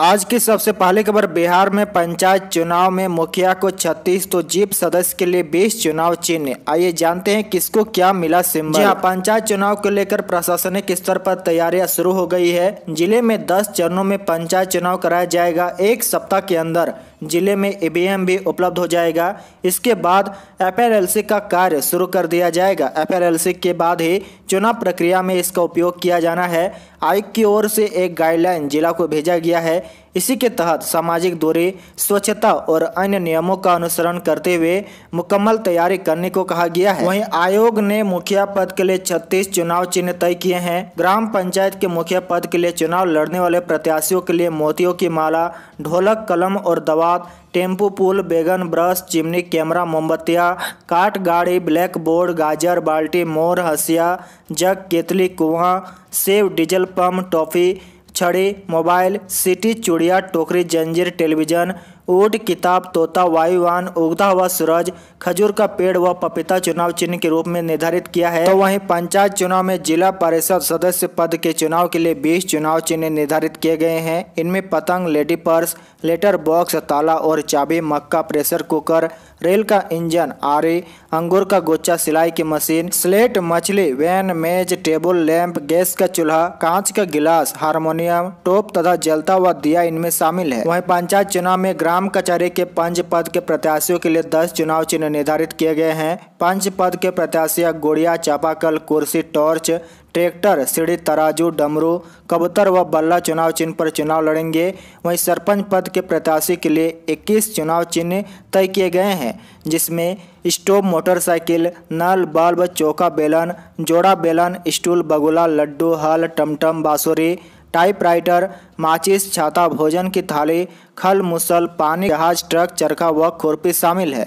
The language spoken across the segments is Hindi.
आज की सबसे पहली खबर बिहार में पंचायत चुनाव में मुखिया को 36 तो जीप सदस्य के लिए 20 चुनाव चिन्ह आइए जानते हैं किसको क्या मिला सिंबल जी हाँ, पंचायत चुनाव को लेकर प्रशासनिक स्तर पर तैयारियां शुरू हो गई है जिले में 10 चरणों में पंचायत चुनाव कराया जाएगा एक सप्ताह के अंदर ज़िले में ईवीएम e भी उपलब्ध हो जाएगा इसके बाद एफ का कार्य शुरू कर दिया जाएगा एफ के बाद ही चुनाव प्रक्रिया में इसका उपयोग किया जाना है आयोग की ओर से एक गाइडलाइन जिला को भेजा गया है इसी के तहत सामाजिक दूरी स्वच्छता और अन्य नियमों का अनुसरण करते हुए मुकम्मल तैयारी करने को कहा गया है वहीं आयोग ने मुखिया पद के लिए 36 चुनाव चिन्ह तय किए हैं ग्राम पंचायत के मुखिया पद के लिए चुनाव लड़ने वाले प्रत्याशियों के लिए मोतियों की माला ढोलक कलम और दवा साथ टेम्पो पुल बेगन ब्रश चिमनी कैमरा मोमबत्तियाँ काट गाड़ी ब्लैक बोर्ड गाजर बाल्टी मोर हसिया जग केतली कुआं सेव डीजल पम्प टॉफ़ी छड़ी मोबाइल सिटी चूड़िया टोकरी जंजीर टेलीविज़न ऊट किताब तोता वायुवान उगता हुआ सूरज खजूर का पेड़ व पपीता चुनाव चिन्ह के रूप में निर्धारित किया है तो वहीं पंचायत चुनाव में जिला परिषद सदस्य पद के चुनाव के लिए 20 चुनाव चिन्ह निर्धारित किए गए हैं इनमें पतंग लेडी पर्स लेटर बॉक्स ताला और चाबी मक्का प्रेशर कुकर रेल का इंजन आरी अंगूर का गुच्छा सिलाई की मशीन स्लेट मछली वैन मेज टेबल लैंप गैस का चूल्हा कांच का गिलास हारमोनियम टोप तथा जलता हुआ दिया इनमें शामिल है वहीं पंचायत चुनाव में ग्राम ग्राम कचहरी के पंच पद के प्रत्याशियों के लिए दस चुनाव चिन्ह निर्धारित किए गए हैं पंच पद के प्रत्याशी गोड़िया चापाकल कुर्सी टॉर्च ट्रैक्टर सीढ़ी तराजू डमरू कबूतर व बल्ला चुनाव चिन्ह पर चुनाव लड़ेंगे वहीं सरपंच पद के प्रत्याशी के लिए 21 चुनाव चिन्ह तय किए गए हैं जिसमें स्टोव मोटरसाइकिल नल बल्ब चौका बेलन जोड़ा बेलन स्टूल बगुला लड्डू हल टमटम बाँसुरी टाइपराइटर माचिस छाता भोजन की थाली खल मुसल पानी जहाज ट्रक चरखा व खुरपी शामिल है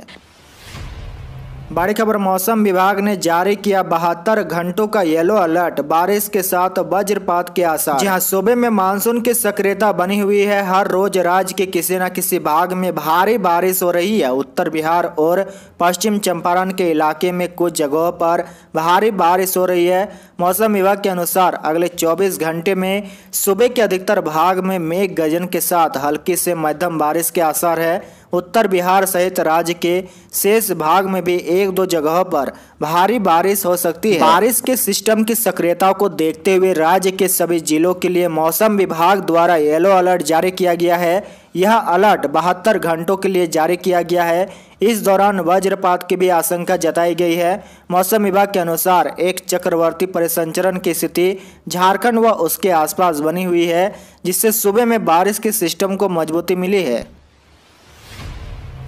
बड़ी खबर मौसम विभाग ने जारी किया बहत्तर घंटों का येलो अलर्ट बारिश के साथ वज्रपात के आसार जहां सूबे में मानसून की सक्रियता बनी हुई है हर रोज राज्य के किसी न किसी भाग में भारी बारिश हो रही है उत्तर बिहार और पश्चिम चंपारण के इलाके में कुछ जगहों पर भारी बारिश हो रही है मौसम विभाग के अनुसार अगले चौबीस घंटे में सूबे के अधिकतर भाग में मेघ गजन के साथ हल्की से मध्यम बारिश के आसार है उत्तर बिहार सहित राज्य के शेष भाग में भी एक दो जगहों पर भारी बारिश हो सकती है बारिश के सिस्टम की सक्रियता को देखते हुए राज्य के सभी जिलों के लिए मौसम विभाग द्वारा येलो अलर्ट जारी किया गया है यह अलर्ट बहत्तर घंटों के लिए जारी किया गया है इस दौरान वज्रपात की भी आशंका जताई गई है मौसम विभाग के अनुसार एक चक्रवर्ती परिसंचरण की स्थिति झारखंड व उसके आसपास बनी हुई है जिससे सुबह में बारिश के सिस्टम को मजबूती मिली है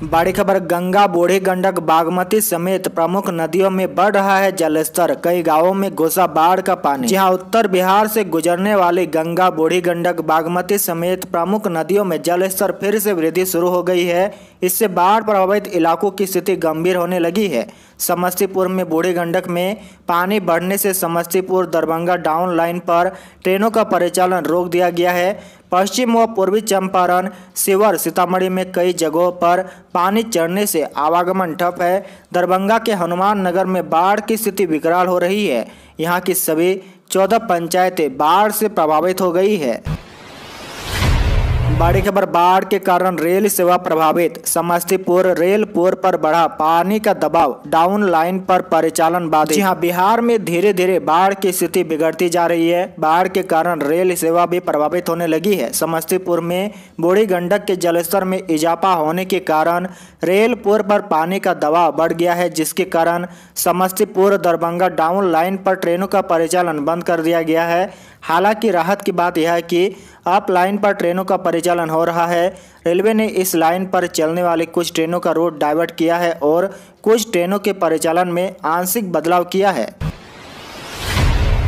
बड़ी खबर गंगा बूढ़ी गंडक बागमती समेत प्रमुख नदियों में बढ़ रहा है जलस्तर कई गांवों में घुसा बाढ़ का पानी जहां उत्तर बिहार से गुजरने वाली गंगा बूढ़ी गंडक बागमती समेत प्रमुख नदियों में जलस्तर फिर से वृद्धि शुरू हो गई है इससे बाढ़ प्रभावित इलाकों की स्थिति गंभीर होने लगी है समस्तीपुर में बूढ़ी गंडक में पानी बढ़ने से समस्तीपुर दरभंगा डाउन लाइन पर ट्रेनों का परिचालन रोक दिया गया है पश्चिम व पूर्वी चंपारण शिवर सीतामढ़ी में कई जगहों पर पानी चढ़ने से आवागमन ठप है दरभंगा के हनुमान नगर में बाढ़ की स्थिति विकराल हो रही है यहाँ की सभी चौदह पंचायतें बाढ़ से प्रभावित हो गई है बड़ी खबर बाढ़ के कारण रेल सेवा प्रभावित समस्तीपुर रेल पुर पर बढ़ा पानी का दबाव डाउन लाइन पर परिचालन बाधित यहाँ बिहार में धीरे धीरे बाढ़ की स्थिति बिगड़ती जा रही है बाढ़ के कारण रेल सेवा भी प्रभावित होने लगी है समस्तीपुर में बूढ़ी गंडक के जलस्तर में इजाफा होने के कारण रेल पुर पर पानी का दबाव बढ़ गया है जिसके कारण समस्तीपुर दरभंगा डाउन लाइन पर ट्रेनों का परिचालन बंद कर दिया गया है हालांकि राहत की बात यह है कि आप लाइन पर ट्रेनों का परिचालन हो रहा है रेलवे ने इस लाइन पर चलने वाली कुछ ट्रेनों का रूट डाइवर्ट किया है और कुछ ट्रेनों के परिचालन में आंशिक बदलाव किया है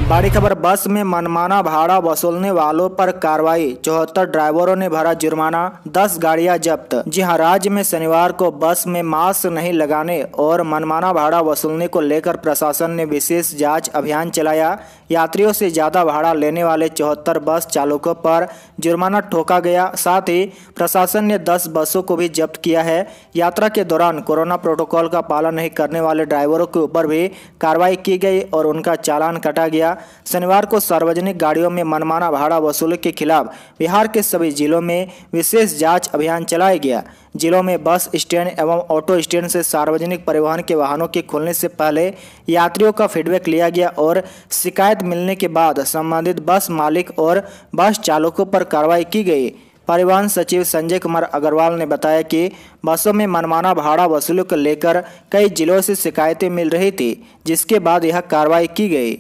बड़ी खबर बस में मनमाना भाड़ा वसूलने वालों पर कार्रवाई चौहत्तर ड्राइवरों ने भरा जुर्माना दस गाड़ियां जब्त जी हां राज्य में शनिवार को बस में मास्क नहीं लगाने और मनमाना भाड़ा वसूलने को लेकर प्रशासन ने विशेष जांच अभियान चलाया यात्रियों से ज़्यादा भाड़ा लेने वाले चौहत्तर बस चालकों पर जुर्माना ठोका गया साथ ही प्रशासन ने दस बसों को भी जब्त किया है यात्रा के दौरान कोरोना प्रोटोकॉल का पालन नहीं करने वाले ड्राइवरों के ऊपर भी कार्रवाई की गई और उनका चालान कटा गया शनिवार को सार्वजनिक गाड़ियों में मनमाना भाड़ा वसूली के खिलाफ बिहार के सभी जिलों में विशेष जांच अभियान चलाया गया जिलों में बस स्टैंड एवं ऑटो स्टैंड से सार्वजनिक परिवहन के वाहनों के खुलने से पहले यात्रियों का फीडबैक लिया गया और शिकायत शिकायत मिलने के बाद संबंधित बस मालिक और बस चालकों पर कार्रवाई की गई परिवहन सचिव संजय कुमार अग्रवाल ने बताया कि बसों में मनमाना भाड़ा वसूलों को लेकर कई जिलों से शिकायतें मिल रही थी जिसके बाद यह कार्रवाई की गई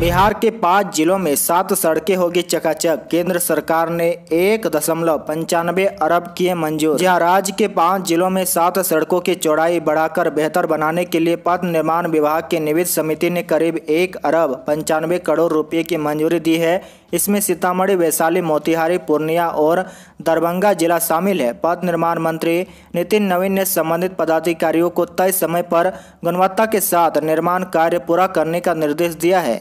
बिहार के पाँच जिलों में सात सड़कें होगी चकाचक केंद्र सरकार ने एक दशमलव पंचानवे अरब किए मंजूर जहां राज्य के पाँच जिलों में सात सड़कों की चौड़ाई बढ़ाकर बेहतर बनाने के लिए पथ निर्माण विभाग के निविद समिति ने करीब एक अरब पंचानवे करोड़ रुपए की मंजूरी दी है इसमें सीतामढ़ी वैशाली मोतिहारी पूर्णिया और दरभंगा जिला शामिल है पथ निर्माण मंत्री नितिन नवीन ने संबंधित पदाधिकारियों को तय समय पर गुणवत्ता के साथ निर्माण कार्य पूरा करने का निर्देश दिया है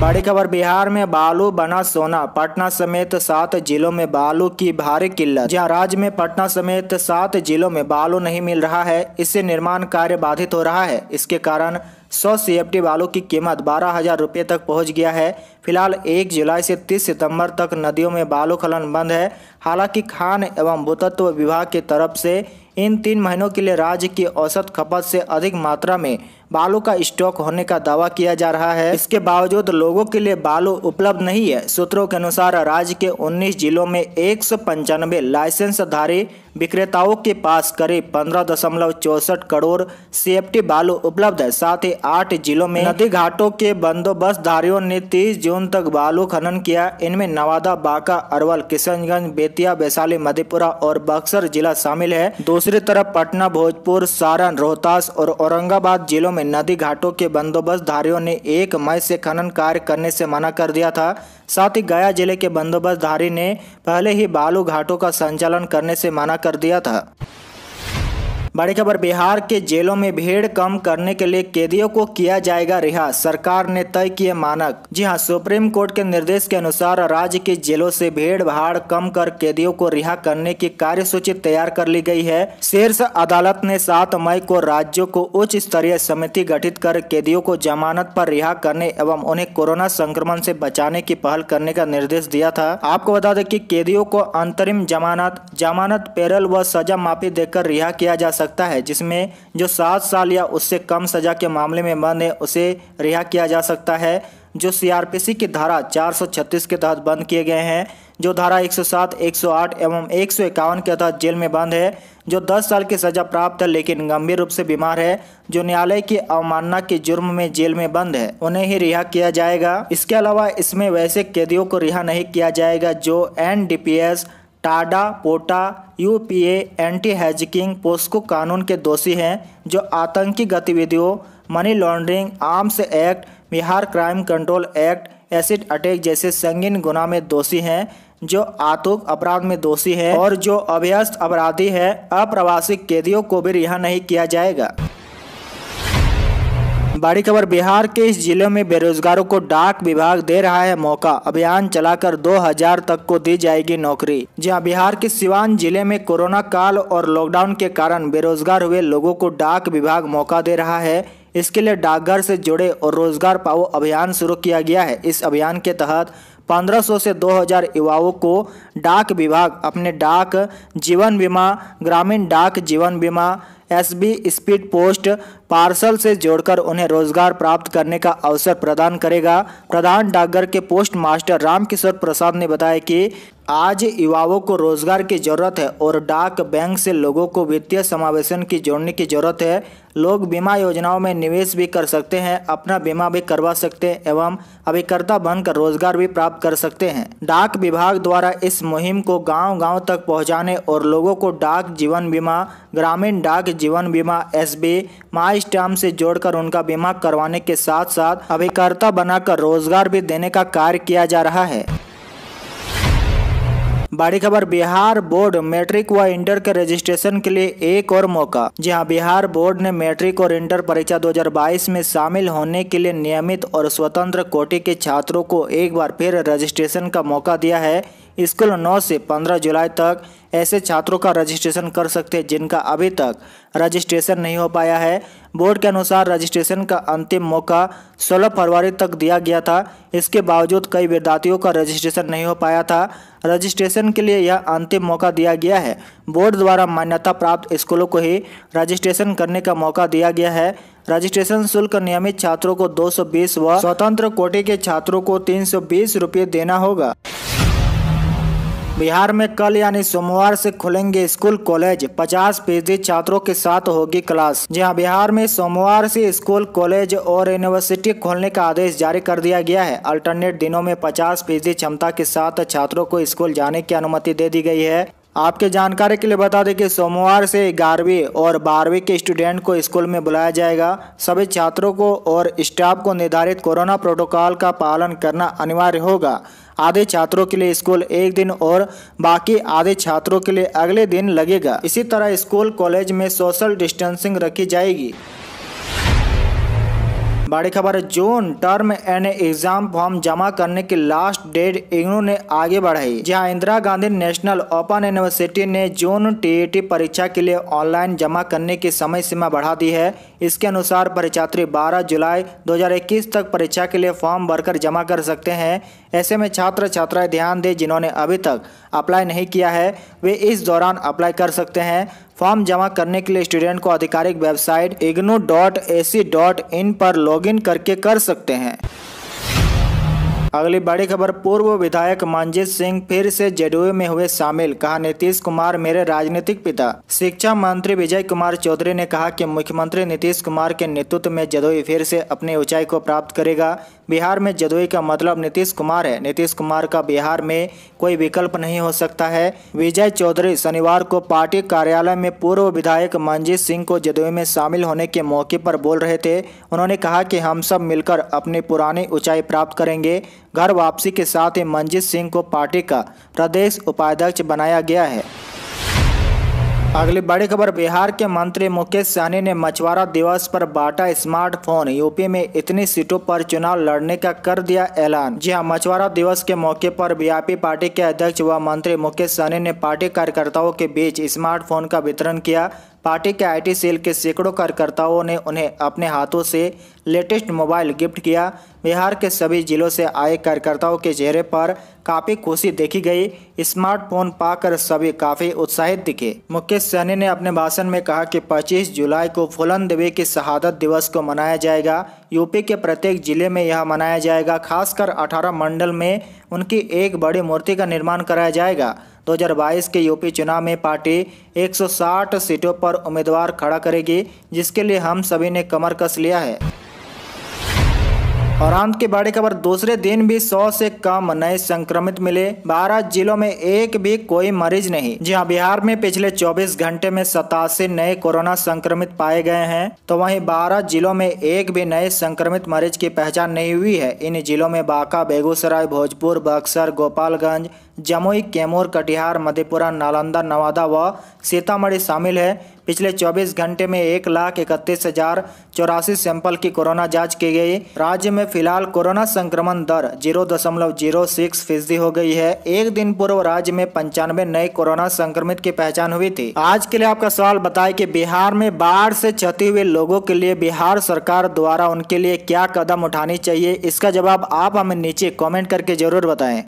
बड़ी खबर बिहार में बालू बना सोना पटना समेत सात जिलों में बालू की भारी किल्लत जहां राज्य में पटना समेत सात जिलों में बालू नहीं मिल रहा है इससे निर्माण कार्य बाधित हो रहा है इसके कारण 100 सीएफटी बालू की कीमत बारह हजार रुपये तक पहुंच गया है फिलहाल 1 जुलाई से 30 सितंबर तक नदियों में बालू खनन बंद है हालांकि खान एवं भूतत्व विभाग की तरफ से इन तीन महीनों के लिए राज्य की औसत खपत से अधिक मात्रा में बालू का स्टॉक होने का दावा किया जा रहा है इसके बावजूद लोगों के लिए बालू उपलब्ध नहीं है सूत्रों के अनुसार राज्य के 19 जिलों में एक सौ लाइसेंस धारी विक्रेताओं के पास करीब पंद्रह करोड़ सीएफटी बालू उपलब्ध है साथ ही आठ जिलों में नदी घाटों के बंदोबस्त धारियों ने 30 जून तक बालू खनन किया इनमें नवादा बांका अरवल किशनगंज बेतिया वैशाली मधेपुरा और बक्सर जिला शामिल है दो दूसरी तरफ पटना भोजपुर सारण रोहतास और औरंगाबाद जिलों में नदी घाटों के बंदोबस्तधारियों ने एक मई से खनन कार्य करने से मना कर दिया था साथ ही गया जिले के बंदोबस्तधारी ने पहले ही बालू घाटों का संचालन करने से मना कर दिया था बड़ी खबर बिहार के जेलों में भीड़ कम करने के लिए कैदियों को किया जाएगा रिहा सरकार ने तय किए मानक जी हाँ सुप्रीम कोर्ट के निर्देश के अनुसार राज्य के जेलों से भीड़ भाड़ कम कर कैदियों को रिहा करने की कार्यसूची तैयार कर ली गई है शीर्ष अदालत ने सात मई को राज्यों को उच्च स्तरीय समिति गठित कर कैदियों को जमानत पर रिहा करने एवं उन्हें कोरोना संक्रमण से बचाने की पहल करने का निर्देश दिया था आपको बता दें कि कैदियों को अंतरिम जमानत जमानत पेरल व सजा माफी देकर रिहा किया जा सके सकता है जिसमें जो सात साल या उससे कम सजा के मामले में बंद है उसे रिहा किया जा सकता है जो सीआरपीसी की धारा 436 के तहत बंद किए गए हैं जो धारा 107, 108 एवं एक के तहत जेल में बंद है जो 10 साल की सजा प्राप्त है लेकिन गंभीर रूप से बीमार है जो न्यायालय की अवमानना के जुर्म में जेल में बंद है उन्हें ही रिहा किया जाएगा इसके अलावा इसमें वैसे कैदियों को रिहा नहीं किया जाएगा जो N D P S TADA POTA UAPA anti hijacking POCSO कानून के दोषी हैं जो आतंकी गतिविधियों money laundering arms act Bihar crime control act acid attack जैसे संगीन गुना में दोषी हैं जो आतुक अपराध में दोषी है और जो अभ्यस्त अपराधी है अप्रवासी कैदियों को भी रिहा नहीं किया जाएगा बड़ी खबर बिहार के इस जिले में बेरोजगारों को डाक विभाग दे रहा है मौका अभियान चलाकर 2000 तक को दी जाएगी नौकरी जहां बिहार के सिवान जिले में कोरोना काल और लॉकडाउन के कारण बेरोजगार हुए लोगों को डाक विभाग मौका दे रहा है इसके लिए डाकघर से जुड़े और रोजगार पाओ अभियान शुरू किया गया है इस अभियान के तहत 1500 से 2000 युवाओं को डाक विभाग अपने डाक जीवन बीमा ग्रामीण डाक जीवन बीमा एसबी स्पीड पोस्ट पार्सल से जोड़कर उन्हें रोजगार प्राप्त करने का अवसर प्रदान करेगा प्रधान डाकघर के पोस्ट मास्टर रामकिशोर प्रसाद ने बताया कि आज युवाओं को रोजगार की जरूरत है और डाक बैंक से लोगों को वित्तीय समावेशन की जोड़ने की जरूरत है लोग बीमा योजनाओं में निवेश भी कर सकते हैं अपना बीमा भी करवा सकते हैं एवं अभिकर्ता बनकर रोजगार भी प्राप्त कर सकते हैं डाक विभाग द्वारा इस मुहिम को गांव-गांव तक पहुंचाने और लोगों को डाक जीवन बीमा ग्रामीण डाक जीवन बीमा एस बी माई स्टाम से जोड़कर उनका बीमा करवाने के साथ साथ अभिकर्ता बनाकर रोजगार भी देने का कार्य किया जा रहा है बड़ी खबर बिहार बोर्ड मैट्रिक व इंटर के रजिस्ट्रेशन के लिए एक और मौका जी हाँ बिहार बोर्ड ने मैट्रिक और इंटर परीक्षा 2022 में शामिल होने के लिए नियमित और स्वतंत्र कोटे के छात्रों को एक बार फिर रजिस्ट्रेशन का मौका दिया है स्कूल 9 से 15 जुलाई तक ऐसे छात्रों का रजिस्ट्रेशन कर सकते हैं जिनका अभी तक रजिस्ट्रेशन नहीं हो पाया है बोर्ड के अनुसार रजिस्ट्रेशन का अंतिम मौका 16 फरवरी तक दिया गया था इसके बावजूद कई विद्यार्थियों का रजिस्ट्रेशन नहीं हो पाया था रजिस्ट्रेशन के लिए यह अंतिम मौका दिया गया है बोर्ड द्वारा मान्यता प्राप्त स्कूलों को ही रजिस्ट्रेशन करने का मौका दिया गया है रजिस्ट्रेशन शुल्क नियमित छात्रों को 220 व स्वतंत्र कोटे के छात्रों को तीन रुपये देना होगा बिहार में कल यानी सोमवार से खुलेंगे स्कूल कॉलेज 50 फीसदी छात्रों के साथ होगी क्लास जहां बिहार में सोमवार से स्कूल कॉलेज और यूनिवर्सिटी खोलने का आदेश जारी कर दिया गया है अल्टरनेट दिनों में 50 फीसदी क्षमता के साथ छात्रों को स्कूल जाने की अनुमति दे दी गई है आपके जानकारी के लिए बता दें कि सोमवार से ग्यारहवीं और बारहवीं के स्टूडेंट को स्कूल में बुलाया जाएगा सभी छात्रों को और स्टाफ को निर्धारित कोरोना प्रोटोकॉल का पालन करना अनिवार्य होगा आधे छात्रों के लिए स्कूल एक दिन और बाकी आधे छात्रों के लिए अगले दिन लगेगा इसी तरह स्कूल कॉलेज में सोशल डिस्टेंसिंग रखी जाएगी बड़ी खबर June term end exam form जमा करने की लास्ट डेट इग्नू ने आगे बढ़ाई जहां Indira Gandhi national open university ने जोन टीईटी परीक्षा के लिए ऑनलाइन जमा करने की समय सीमा बढ़ा दी है इसके अनुसार परीक्षार्थी 12 जुलाई 2021 तक परीक्षा के लिए फॉर्म भरकर जमा कर सकते हैं ऐसे में छात्र छात्राएं ध्यान दें जिन्होंने अभी तक अप्लाई नहीं किया है वे इस दौरान अप्लाई कर सकते हैं फॉर्म जमा करने के लिए स्टूडेंट को आधिकारिक website IGNOU dot A C dot in पर लॉगिन करके कर सकते हैं अगली बड़ी खबर पूर्व विधायक मंजीत सिंह फिर से जेडीयू में हुए शामिल कहा नीतीश कुमार मेरे राजनीतिक पिता शिक्षा मंत्री विजय कुमार चौधरी ने कहा कि मुख्यमंत्री नीतीश कुमार के नेतृत्व में जदोई फिर से अपनी ऊंचाई को प्राप्त करेगा बिहार में जदोई का मतलब नीतीश कुमार है नीतीश कुमार का बिहार में कोई विकल्प नहीं हो सकता है विजय चौधरी शनिवार को पार्टी कार्यालय में पूर्व विधायक मंजीत सिंह को जदोई में शामिल होने के मौके पर बोल रहे थे उन्होंने कहा कि हम सब मिलकर अपनी पुरानी ऊंचाई प्राप्त करेंगे घर वापसी के साथ ही मंजीत सिंह को पार्टी का प्रदेश उपाध्यक्ष बनाया गया है अगली बड़ी खबर बिहार के मंत्री मुकेश सहनी ने मछुआरा दिवस पर बाटा स्मार्टफोन यूपी में इतनी सीटों पर चुनाव लड़ने का कर दिया ऐलान जी हां मछुआरा दिवस के मौके पर बीआरपी पार्टी के अध्यक्ष व मंत्री मुकेश सहनी ने पार्टी कार्यकर्ताओं के बीच स्मार्टफोन का वितरण किया पार्टी के आईटी सेल के सैकड़ों कार्यकर्ताओं ने उन्हें अपने हाथों से लेटेस्ट मोबाइल गिफ्ट किया बिहार के सभी जिलों से आए कार्यकर्ताओं के चेहरे पर काफ़ी खुशी देखी गई स्मार्टफोन पाकर सभी काफ़ी उत्साहित दिखे मुकेश सहनी ने अपने भाषण में कहा कि 25 जुलाई को फुलन देवी की शहादत दिवस को मनाया जाएगा यूपी के प्रत्येक जिले में यह मनाया जाएगा खासकर अठारह मंडल में उनकी एक बड़ी मूर्ति का निर्माण कराया जाएगा 2022 के यूपी चुनाव में पार्टी 160 सीटों पर उम्मीदवार खड़ा करेगी जिसके लिए हम सभी ने कमर कस लिया है और अंत की बड़ी खबर दूसरे दिन भी 100 से कम नए संक्रमित मिले 12 जिलों में एक भी कोई मरीज नहीं जी हाँ बिहार में पिछले 24 घंटे में सतासी नए कोरोना संक्रमित पाए गए हैं तो वहीं 12 जिलों में एक भी नए संक्रमित मरीज की पहचान नहीं हुई है इन जिलों में बांका बेगूसराय भोजपुर बक्सर गोपालगंज जमुई कैमूर कटिहार मधेपुरा नालंदा नवादा व सीतामढ़ी शामिल है पिछले 24 घंटे में एक लाख इकतीस हजार चौरासी सैंपल की कोरोना जांच की गई राज्य में फिलहाल कोरोना संक्रमण दर जीरो दशमलव जीरो सिक्स फीसदी हो गई है एक दिन पूर्व राज्य में पंचानवे नए कोरोना संक्रमित की पहचान हुई थी आज के लिए आपका सवाल बताए कि बिहार में बाढ़ से क्षति हुए लोगों के लिए बिहार सरकार द्वारा उनके लिए क्या कदम उठानी चाहिए इसका जवाब आप हमें नीचे कॉमेंट करके जरूर बताए